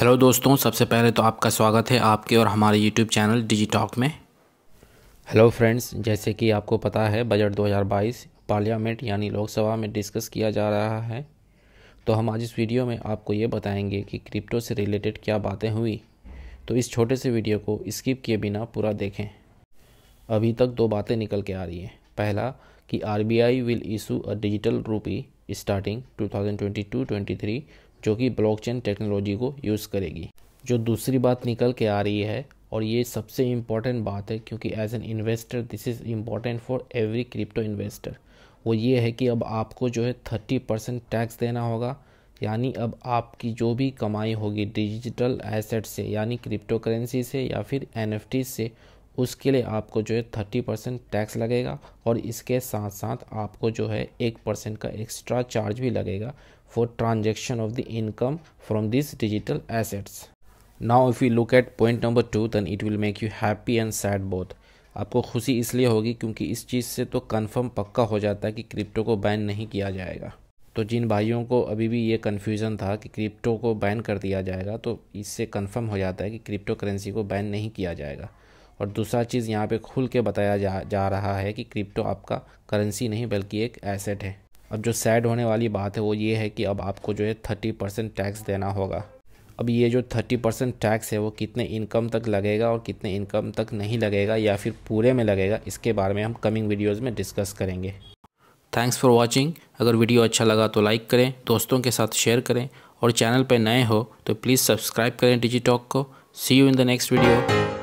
hello दोस्तों सबसे पहले तो आपका स्वागत है आपके और हमारे यूट्यूब चैनल डिजी टॉक में हेलो फ्रेंड्स जैसे कि आपको पता है बजट 2022 पार्लियामेंट यानी लोकसभा में डिस्कस किया जा रहा है तो हम आज इस वीडियो में आपको ये बताएंगे कि क्रिप्टो से रिलेटेड क्या बातें हुई तो इस छोटे से वीडियो को स्किप किए बिना पूरा देखें अभी तक दो बातें निकल के आ रही हैं पहला कि R B I will issue a digital rupee starting two thousand जो कि ब्लॉकचेन टेक्नोलॉजी को यूज़ करेगी जो दूसरी बात निकल के आ रही है और ये सबसे इम्पॉर्टेंट बात है क्योंकि as an investor this is important for every crypto investor वो ये है कि अब आपको जो है थर्टी परसेंट टैक्स देना होगा यानी अब आपकी जो भी कमाई होगी डिजिटल एसेट से यानी क्रिप्टो करेंसी से या फिर एन से उसके लिए आपको जो है थर्टी परसेंट टैक्स लगेगा और इसके साथ साथ आपको जो है एक परसेंट का एक्स्ट्रा चार्ज भी लगेगा for transaction of the income from this digital assets now if you look at point number two then it will make you happy and sad both आपको खुशी इसलिए होगी क्योंकि इस चीज़ से तो कन्फर्म पक्का हो जाता है कि क्रिप्टो को बैन नहीं किया जाएगा तो जिन भाइयों को अभी भी ये कन्फ्यूज़न था कि क्रिप्टो को बैन कर दिया जाएगा तो इससे कन्फर्म हो जाता है कि क्रिप्टो करेंसी को बैन नहीं किया जाएगा और दूसरा चीज़ यहाँ पे खुल के बताया जा जा रहा है कि क्रिप्टो आपका करेंसी नहीं बल्कि एक एसेट है अब जो सैड होने वाली बात है वो ये है कि अब आपको जो है थर्टी परसेंट टैक्स देना होगा अब ये जो थर्टी परसेंट टैक्स है वो कितने इनकम तक लगेगा और कितने इनकम तक नहीं लगेगा या फिर पूरे में लगेगा इसके बारे में हम कमिंग वीडियोज़ में डिस्कस करेंगे थैंक्स फॉर वॉचिंग अगर वीडियो अच्छा लगा तो लाइक करें दोस्तों के साथ शेयर करें और चैनल पर नए हो तो प्लीज़ सब्सक्राइब करें टॉक को see you in the next video